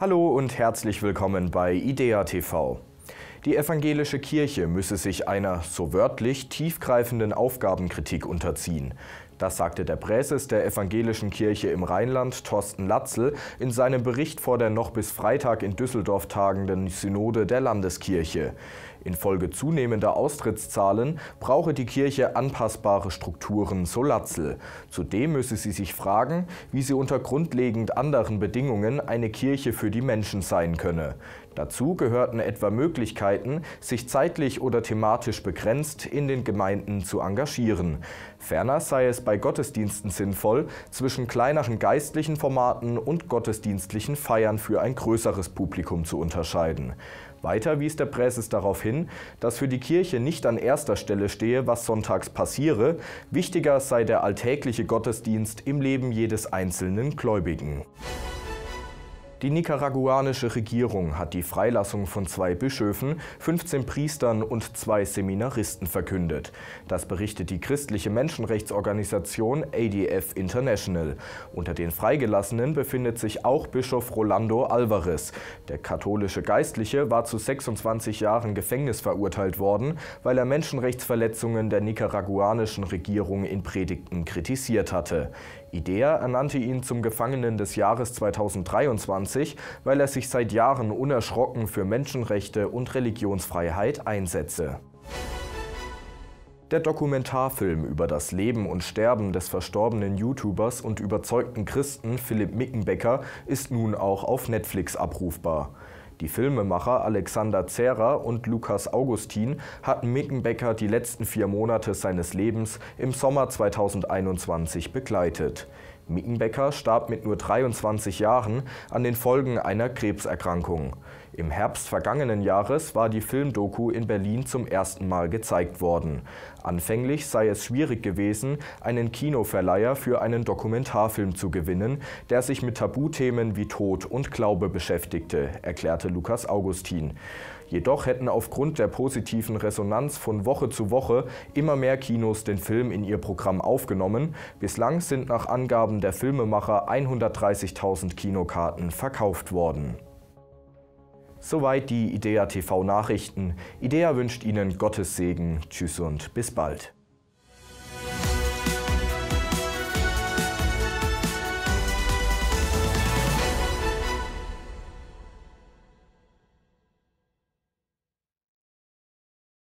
Hallo und herzlich willkommen bei Idea TV. Die evangelische Kirche müsse sich einer so wörtlich tiefgreifenden Aufgabenkritik unterziehen. Das sagte der Präses der Evangelischen Kirche im Rheinland, Thorsten Latzel, in seinem Bericht vor der noch bis Freitag in Düsseldorf tagenden Synode der Landeskirche. Infolge zunehmender Austrittszahlen brauche die Kirche anpassbare Strukturen, so Latzel. Zudem müsse sie sich fragen, wie sie unter grundlegend anderen Bedingungen eine Kirche für die Menschen sein könne. Dazu gehörten etwa Möglichkeiten, sich zeitlich oder thematisch begrenzt in den Gemeinden zu engagieren. Ferner sei es bei Gottesdiensten sinnvoll, zwischen kleineren geistlichen Formaten und gottesdienstlichen Feiern für ein größeres Publikum zu unterscheiden. Weiter wies der Präses darauf hin, dass für die Kirche nicht an erster Stelle stehe, was sonntags passiere, wichtiger sei der alltägliche Gottesdienst im Leben jedes einzelnen Gläubigen. Die nicaraguanische Regierung hat die Freilassung von zwei Bischöfen, 15 Priestern und zwei Seminaristen verkündet. Das berichtet die christliche Menschenrechtsorganisation ADF International. Unter den Freigelassenen befindet sich auch Bischof Rolando Alvarez. Der katholische Geistliche war zu 26 Jahren Gefängnis verurteilt worden, weil er Menschenrechtsverletzungen der nicaraguanischen Regierung in Predigten kritisiert hatte. IDEA ernannte ihn zum Gefangenen des Jahres 2023 1990, weil er sich seit Jahren unerschrocken für Menschenrechte und Religionsfreiheit einsetze. Der Dokumentarfilm über das Leben und Sterben des verstorbenen YouTubers und überzeugten Christen Philipp Mickenbecker ist nun auch auf Netflix abrufbar. Die Filmemacher Alexander Zerer und Lukas Augustin hatten Mickenbecker die letzten vier Monate seines Lebens im Sommer 2021 begleitet. Mickenbecker starb mit nur 23 Jahren an den Folgen einer Krebserkrankung. Im Herbst vergangenen Jahres war die Filmdoku in Berlin zum ersten Mal gezeigt worden. Anfänglich sei es schwierig gewesen, einen Kinoverleiher für einen Dokumentarfilm zu gewinnen, der sich mit Tabuthemen wie Tod und Glaube beschäftigte, erklärte Lukas Augustin. Jedoch hätten aufgrund der positiven Resonanz von Woche zu Woche immer mehr Kinos den Film in ihr Programm aufgenommen. Bislang sind nach Angaben der Filmemacher 130.000 Kinokarten verkauft worden. Soweit die IDEA TV Nachrichten. IDEA wünscht Ihnen Gottes Segen. Tschüss und bis bald.